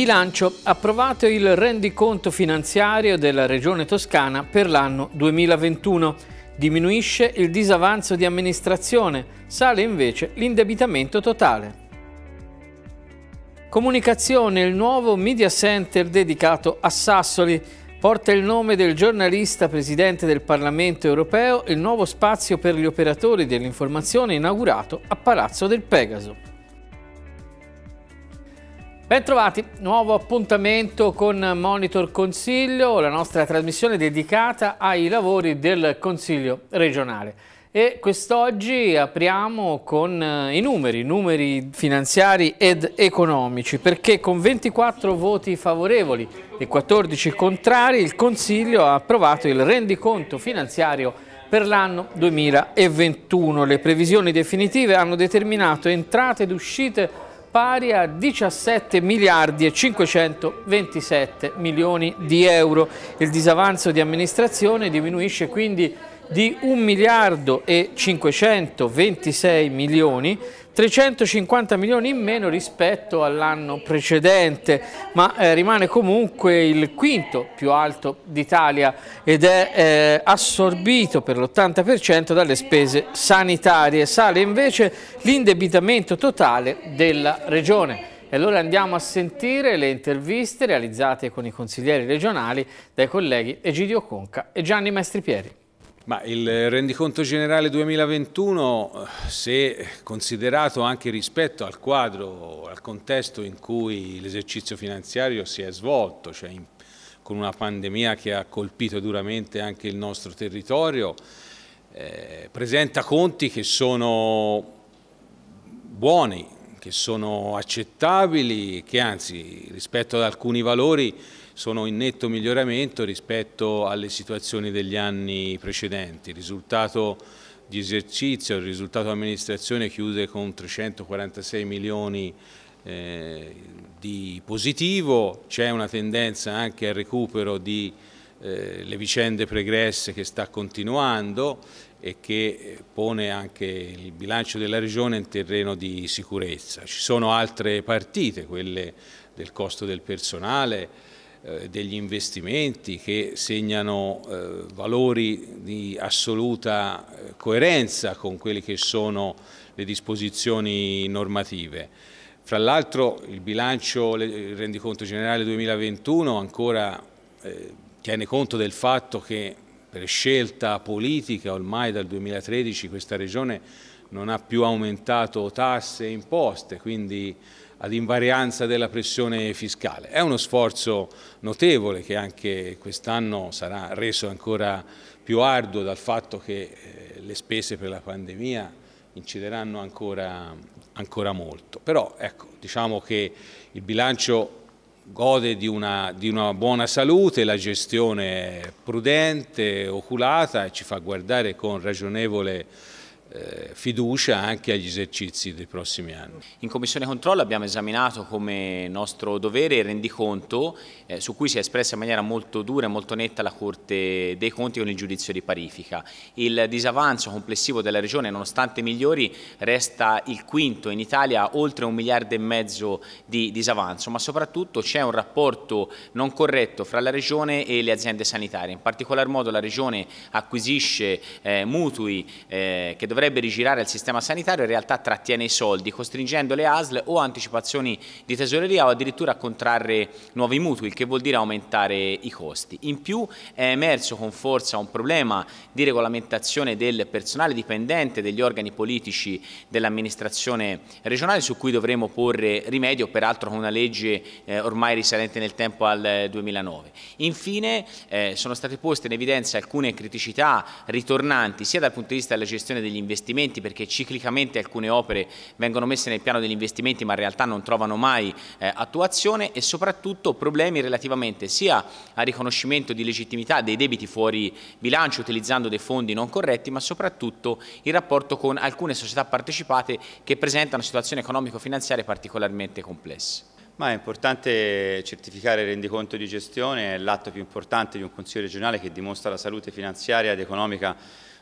Bilancio approvato il rendiconto finanziario della Regione Toscana per l'anno 2021. Diminuisce il disavanzo di amministrazione, sale invece l'indebitamento totale. Comunicazione, il nuovo media center dedicato a Sassoli. Porta il nome del giornalista presidente del Parlamento europeo il nuovo spazio per gli operatori dell'informazione inaugurato a Palazzo del Pegaso. Bentrovati, nuovo appuntamento con Monitor Consiglio, la nostra trasmissione dedicata ai lavori del Consiglio regionale. E quest'oggi apriamo con eh, i numeri, numeri finanziari ed economici, perché con 24 voti favorevoli e 14 contrari il Consiglio ha approvato il rendiconto finanziario per l'anno 2021. Le previsioni definitive hanno determinato entrate ed uscite pari a 17 miliardi e 527 milioni di euro. Il disavanzo di amministrazione diminuisce quindi di 1 miliardo e 526 milioni 350 milioni in meno rispetto all'anno precedente, ma eh, rimane comunque il quinto più alto d'Italia ed è eh, assorbito per l'80% dalle spese sanitarie. Sale invece l'indebitamento totale della regione. E allora andiamo a sentire le interviste realizzate con i consiglieri regionali dai colleghi Egidio Conca e Gianni Mestripieri. Ma il rendiconto generale 2021, se considerato anche rispetto al quadro, al contesto in cui l'esercizio finanziario si è svolto, cioè in, con una pandemia che ha colpito duramente anche il nostro territorio, eh, presenta conti che sono buoni, che sono accettabili, che anzi rispetto ad alcuni valori sono in netto miglioramento rispetto alle situazioni degli anni precedenti. Il risultato di esercizio, il risultato amministrazione chiude con 346 milioni eh, di positivo, c'è una tendenza anche al recupero di eh, le vicende pregresse che sta continuando e che eh, pone anche il bilancio della Regione in terreno di sicurezza. Ci sono altre partite, quelle del costo del personale, eh, degli investimenti che segnano eh, valori di assoluta eh, coerenza con quelle che sono le disposizioni normative. Fra l'altro il bilancio, il rendiconto generale 2021 ancora tiene conto del fatto che per scelta politica ormai dal 2013 questa regione non ha più aumentato tasse e imposte, quindi ad invarianza della pressione fiscale. È uno sforzo notevole che anche quest'anno sarà reso ancora più arduo dal fatto che eh, le spese per la pandemia incideranno ancora, ancora molto. Però ecco, diciamo che il bilancio gode di una, di una buona salute, la gestione è prudente, oculata e ci fa guardare con ragionevole eh, fiducia anche agli esercizi dei prossimi anni. In Commissione Controllo abbiamo esaminato come nostro dovere il rendiconto eh, su cui si è espressa in maniera molto dura e molto netta la Corte dei Conti con il giudizio di parifica. Il disavanzo complessivo della Regione, nonostante migliori, resta il quinto in Italia, oltre un miliardo e mezzo di disavanzo, ma soprattutto c'è un rapporto non corretto fra la Regione e le aziende sanitarie. In particolar modo la Regione acquisisce eh, mutui eh, che dovrebbero dovrebbe rigirare al sistema sanitario in realtà trattiene i soldi, costringendo le ASL o anticipazioni di tesoreria o addirittura a contrarre nuovi mutui, il che vuol dire aumentare i costi. In più è emerso con forza un problema di regolamentazione del personale dipendente degli organi politici dell'amministrazione regionale su cui dovremo porre rimedio, peraltro con una legge eh, ormai risalente nel tempo al 2009. Infine eh, sono state poste in evidenza alcune criticità ritornanti sia dal punto di vista della gestione degli investimenti investimenti perché ciclicamente alcune opere vengono messe nel piano degli investimenti ma in realtà non trovano mai eh, attuazione e soprattutto problemi relativamente sia al riconoscimento di legittimità dei debiti fuori bilancio utilizzando dei fondi non corretti ma soprattutto il rapporto con alcune società partecipate che presentano situazioni economico-finanziarie particolarmente complesse. Ma è importante certificare il rendiconto di gestione, è l'atto più importante di un Consiglio regionale che dimostra la salute finanziaria ed economica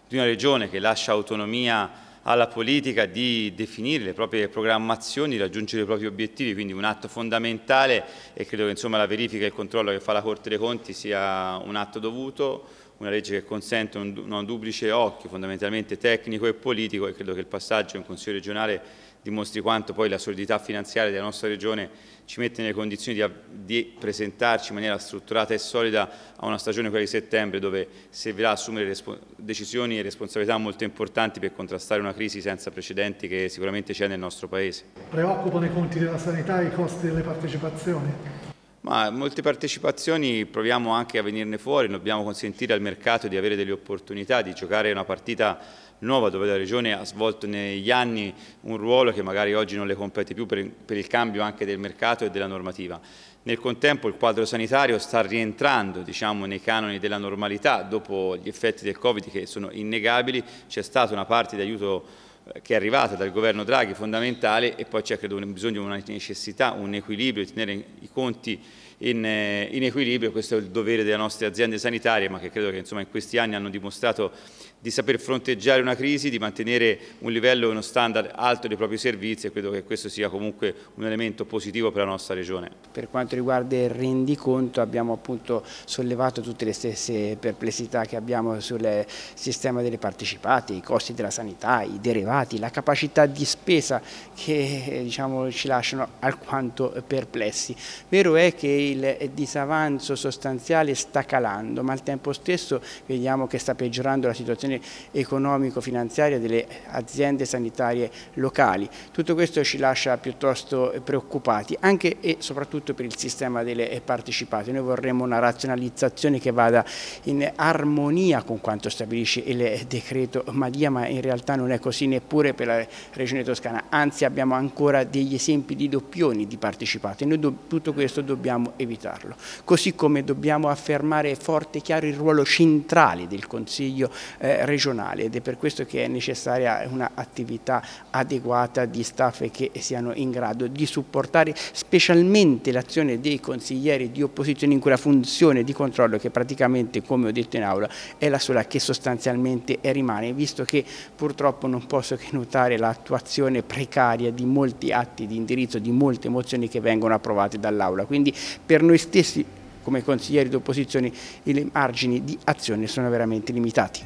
di una regione che lascia autonomia alla politica di definire le proprie programmazioni, raggiungere i propri obiettivi, quindi un atto fondamentale e credo che insomma, la verifica e il controllo che fa la Corte dei Conti sia un atto dovuto, una legge che consente un, un duplice occhio fondamentalmente tecnico e politico e credo che il passaggio in Consiglio regionale dimostri quanto poi la solidità finanziaria della nostra Regione ci mette nelle condizioni di, di presentarci in maniera strutturata e solida a una stagione quella di settembre dove servirà assumere decisioni e responsabilità molto importanti per contrastare una crisi senza precedenti che sicuramente c'è nel nostro Paese. Preoccupano i conti della sanità e i costi delle partecipazioni? Ma molte partecipazioni proviamo anche a venirne fuori, dobbiamo consentire al mercato di avere delle opportunità, di giocare una partita nuova dove la Regione ha svolto negli anni un ruolo che magari oggi non le compete più per, il cambio anche del mercato e della normativa. Nel contempo il quadro sanitario sta rientrando diciamo, nei canoni della normalità dopo gli effetti del Covid che sono innegabili, c'è stata una parte di aiuto che è arrivata dal governo Draghi fondamentale e poi c'è credo un bisogno, una necessità, un equilibrio di tenere i conti in, eh, in, equilibrio, questo è il dovere delle nostre aziende sanitarie, ma che credo che insomma, in questi anni hanno dimostrato di saper fronteggiare una crisi, di mantenere un livello e uno standard alto dei propri servizi e credo che questo sia comunque un elemento positivo per la nostra regione. Per quanto riguarda il rendiconto abbiamo appunto sollevato tutte le stesse perplessità che abbiamo sul sistema delle partecipate, i costi della sanità, i derivati, la capacità di spesa che eh, diciamo, ci lasciano alquanto perplessi. Vero è che il disavanzo sostanziale sta calando, ma al tempo stesso vediamo che sta peggiorando la situazione economico-finanziaria delle aziende sanitarie locali. Tutto questo ci lascia piuttosto preoccupati, anche e soprattutto per il sistema delle partecipate. Noi vorremmo una razionalizzazione che vada in armonia con quanto stabilisce il decreto Madia, ma in realtà non è così neppure per la Regione Toscana, anzi abbiamo ancora degli esempi di doppioni di partecipate. e noi tutto questo dobbiamo evitarlo. Così come dobbiamo affermare forte e chiaro il ruolo centrale del Consiglio eh, regionale ed è per questo che è necessaria un'attività adeguata di staff che siano in grado di supportare specialmente l'azione dei consiglieri di opposizione in quella funzione di controllo che praticamente, come ho detto in aula, è la sola che sostanzialmente rimane, visto che purtroppo non posso che notare l'attuazione precaria di molti atti di indirizzo, di molte mozioni che vengono approvate dall'Aula. Quindi per noi stessi come consiglieri d'opposizione i margini di azione sono veramente limitati.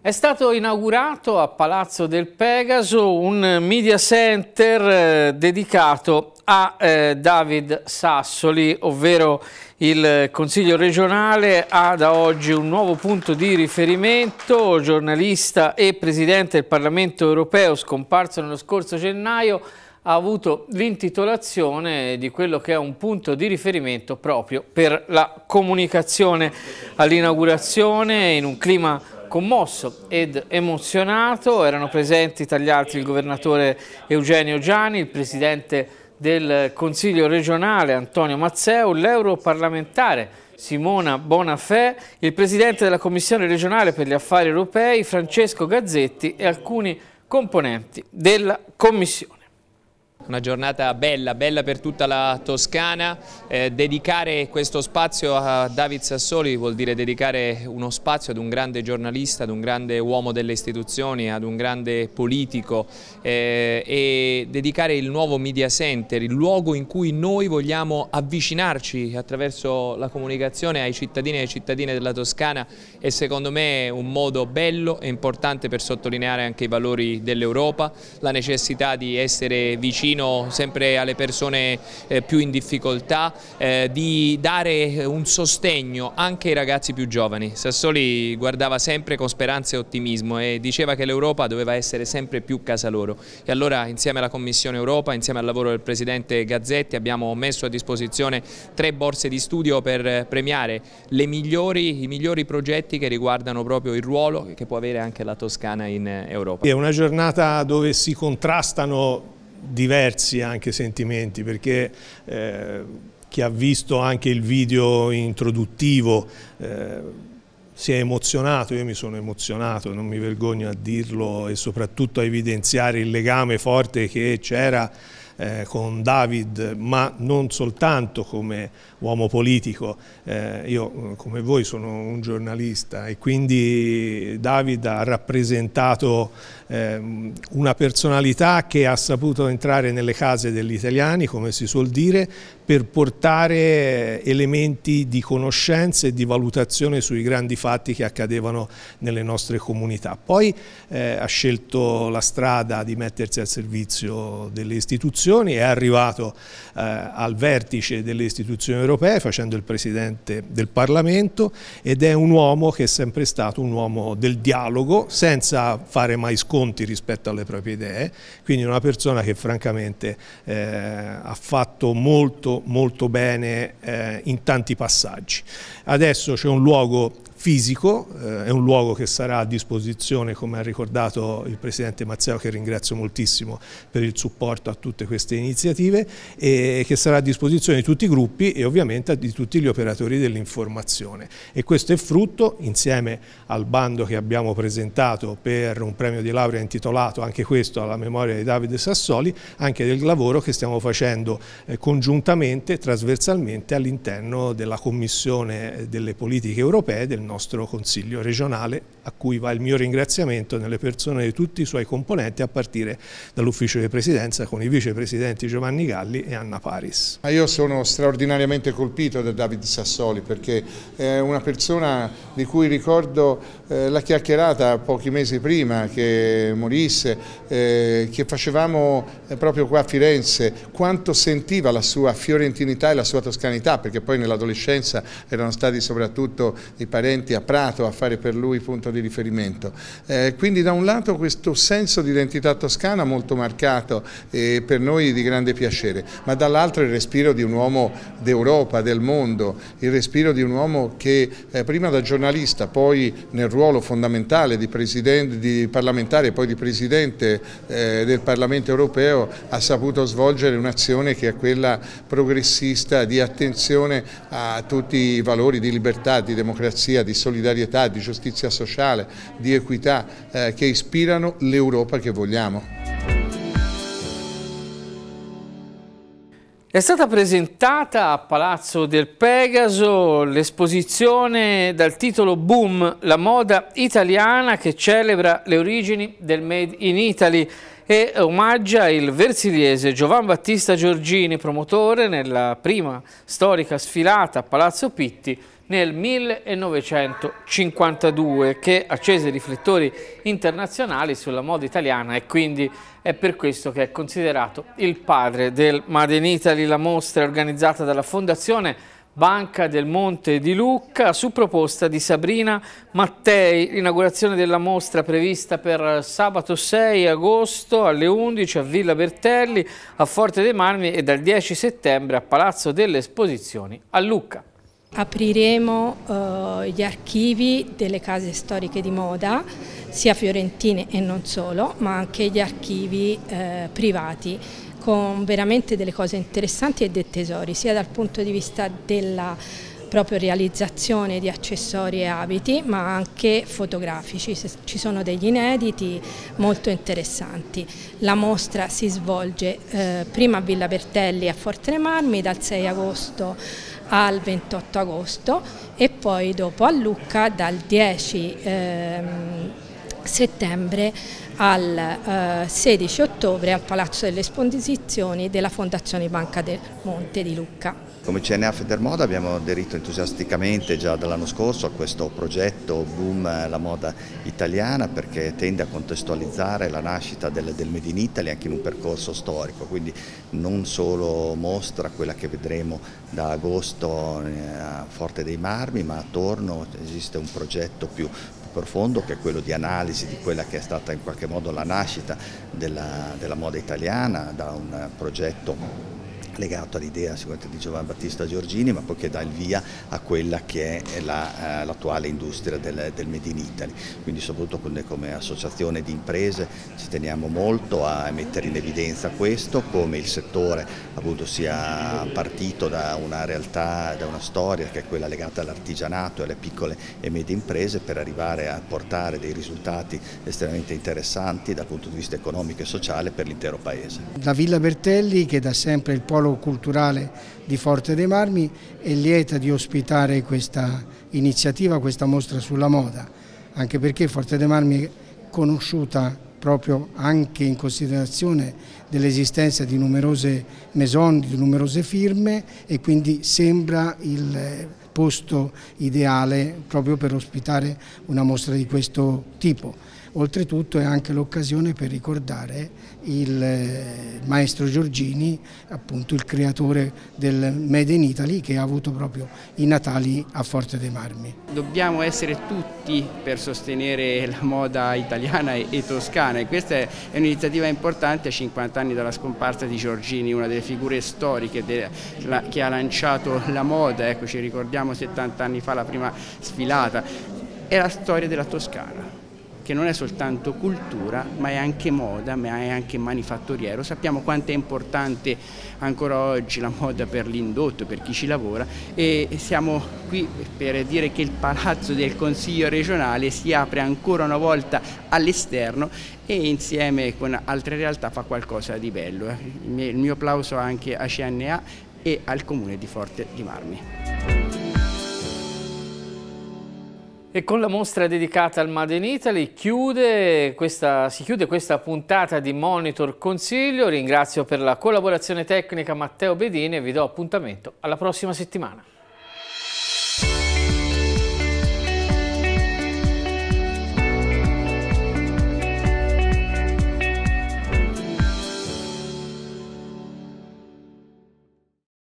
È stato inaugurato a Palazzo del Pegaso un media center eh, dedicato a eh, David Sassoli, ovvero il Consiglio regionale ha da oggi un nuovo punto di riferimento, giornalista e Presidente del Parlamento europeo scomparso nello scorso gennaio, ha avuto l'intitolazione di quello che è un punto di riferimento proprio per la comunicazione all'inaugurazione in un clima commosso ed emozionato. Erano presenti tra gli altri il governatore Eugenio Gianni, il presidente del Consiglio regionale Antonio Mazzeo, l'europarlamentare Simona Bonafè, il presidente della Commissione regionale per gli affari europei Francesco Gazzetti e alcuni componenti della Commissione. Una giornata bella, bella per tutta la Toscana, eh, dedicare questo spazio a David Sassoli vuol dire dedicare uno spazio ad un grande giornalista, ad un grande uomo delle istituzioni, ad un grande politico eh, e dedicare il nuovo Media Center, il luogo in cui noi vogliamo avvicinarci attraverso la comunicazione ai cittadini e alle cittadine della Toscana è secondo me un modo bello e importante per sottolineare anche i valori dell'Europa, la necessità di essere vicini vicino sempre alle persone eh, più in difficoltà, eh, di dare un sostegno anche ai ragazzi più giovani. Sassoli guardava sempre con speranza e ottimismo e diceva che l'Europa doveva essere sempre più casa loro e allora insieme alla Commissione Europa, insieme al lavoro del Presidente Gazzetti abbiamo messo a disposizione tre borse di studio per premiare migliori, i migliori progetti che riguardano proprio il ruolo che può avere anche la Toscana in Europa. È una giornata dove si contrastano diversi anche sentimenti perché eh, chi ha visto anche il video introduttivo eh, si è emozionato, io mi sono emozionato, non mi vergogno a dirlo e soprattutto a evidenziare il legame forte che c'era eh, con David, ma non soltanto come uomo politico. Eh, io, eh, come voi, sono un giornalista e quindi David ha rappresentato eh, una personalità che ha saputo entrare nelle case degli italiani, come si suol dire, per portare elementi di conoscenza e di valutazione sui grandi fatti che accadevano nelle nostre comunità. Poi eh, ha scelto la strada di mettersi al servizio delle istituzioni, è arrivato eh, al vertice delle istituzioni europee facendo il Presidente del Parlamento ed è un uomo che è sempre stato un uomo del dialogo senza fare mai sconti rispetto alle proprie idee, quindi una persona che francamente eh, ha fatto molto molto bene eh, in tanti passaggi. Adesso c'è un luogo fisico, eh, è un luogo che sarà a disposizione, come ha ricordato il Presidente Mazzeo, che ringrazio moltissimo per il supporto a tutte queste iniziative, e che sarà a disposizione di tutti i gruppi e ovviamente di tutti gli operatori dell'informazione. E questo è frutto, insieme al bando che abbiamo presentato per un premio di laurea intitolato anche questo alla memoria di Davide Sassoli, anche del lavoro che stiamo facendo eh, congiuntamente, trasversalmente all'interno della Commissione eh, delle politiche europee del nostro nostro Consiglio regionale a cui va il mio ringraziamento nelle persone di tutti i suoi componenti a partire dall'ufficio di presidenza con i vicepresidenti Giovanni Galli e Anna Paris. Io sono straordinariamente colpito da David Sassoli perché è una persona di cui ricordo eh, la chiacchierata pochi mesi prima che morisse, eh, che facevamo eh, proprio qua a Firenze, quanto sentiva la sua fiorentinità e la sua toscanità perché poi nell'adolescenza erano stati soprattutto i parenti presenti a Prato a fare per lui punto di riferimento. Eh, quindi da un lato questo senso di identità toscana molto marcato e eh, per noi di grande piacere, ma dall'altro il respiro di un uomo d'Europa, del mondo, il respiro di un uomo che eh, prima da giornalista, poi nel ruolo fondamentale di, di parlamentare e poi di presidente eh, del Parlamento europeo ha saputo svolgere un'azione che è quella progressista di attenzione a tutti i valori di libertà, di democrazia, di di solidarietà, di giustizia sociale, di equità eh, che ispirano l'Europa che vogliamo. È stata presentata a Palazzo del Pegaso l'esposizione dal titolo Boom, la moda italiana che celebra le origini del Made in Italy e omaggia il versiliese Giovan Battista Giorgini, promotore nella prima storica sfilata a Palazzo Pitti nel 1952 che accese i riflettori internazionali sulla moda italiana e quindi è per questo che è considerato il padre del Made in Italy. La mostra è organizzata dalla Fondazione Banca del Monte di Lucca su proposta di Sabrina Mattei. L'inaugurazione della mostra prevista per sabato 6 agosto alle 11 a Villa Bertelli a Forte dei Marmi e dal 10 settembre a Palazzo delle Esposizioni a Lucca. Apriremo eh, gli archivi delle case storiche di moda, sia fiorentine e non solo, ma anche gli archivi eh, privati con veramente delle cose interessanti e dei tesori, sia dal punto di vista della proprio realizzazione di accessori e abiti, ma anche fotografici. Ci sono degli inediti molto interessanti. La mostra si svolge eh, prima a Villa Bertelli a Forte dei Marmi dal 6 agosto al 28 agosto e poi dopo a Lucca dal 10 ehm, settembre al eh, 16 ottobre al Palazzo delle Esposizioni della Fondazione Banca del Monte di Lucca. Come CNA Federmoda abbiamo aderito entusiasticamente già dall'anno scorso a questo progetto Boom la moda italiana perché tende a contestualizzare la nascita del, del Made in Italy anche in un percorso storico, quindi non solo mostra quella che vedremo da agosto eh, a Forte dei Marmi, ma attorno esiste un progetto più, profondo che è quello di analisi di quella che è stata in qualche modo la nascita della, della moda italiana da un progetto legato all'idea di Giovan Battista Giorgini ma poi che dà il via a quella che è eh, l'attuale la, industria del, del, Made in Italy, quindi soprattutto come, come associazione di imprese ci teniamo molto a mettere in evidenza questo, come il settore appunto sia partito da una realtà, da una storia che è quella legata all'artigianato e alle piccole e medie imprese per arrivare a portare dei risultati estremamente interessanti dal punto di vista economico e sociale per l'intero Paese. La Villa Bertelli che da sempre il polo polo culturale di Forte dei Marmi è lieta di ospitare questa iniziativa, questa mostra sulla moda, anche perché Forte dei Marmi è conosciuta proprio anche in considerazione dell'esistenza di numerose maison, di numerose firme e quindi sembra il posto ideale proprio per ospitare una mostra di questo tipo. Oltretutto è anche l'occasione per ricordare il eh, maestro Giorgini, appunto il creatore del Made in Italy che ha avuto proprio i Natali a Forte dei Marmi. Dobbiamo essere tutti per sostenere la moda italiana e, toscana e questa è un'iniziativa importante a 50 anni dalla scomparsa di Giorgini, una delle figure storiche che ha lanciato la moda, ecco, ci ricordiamo 70 anni fa la prima sfilata, è la storia della Toscana che non è soltanto cultura ma è anche moda, ma è anche manifatturiero. Sappiamo quanto è importante ancora oggi la moda per l'indotto, per chi ci lavora e siamo qui per dire che il Palazzo del Consiglio regionale si apre ancora una volta all'esterno e insieme con altre realtà fa qualcosa di bello. Eh. Il mio applauso anche a CNA e al Comune di Forte di Marmi. E con la mostra dedicata al Made in Italy chiude questa, si chiude questa puntata di Monitor Consiglio. Ringrazio per la collaborazione tecnica Matteo Bedini e vi do appuntamento alla prossima settimana.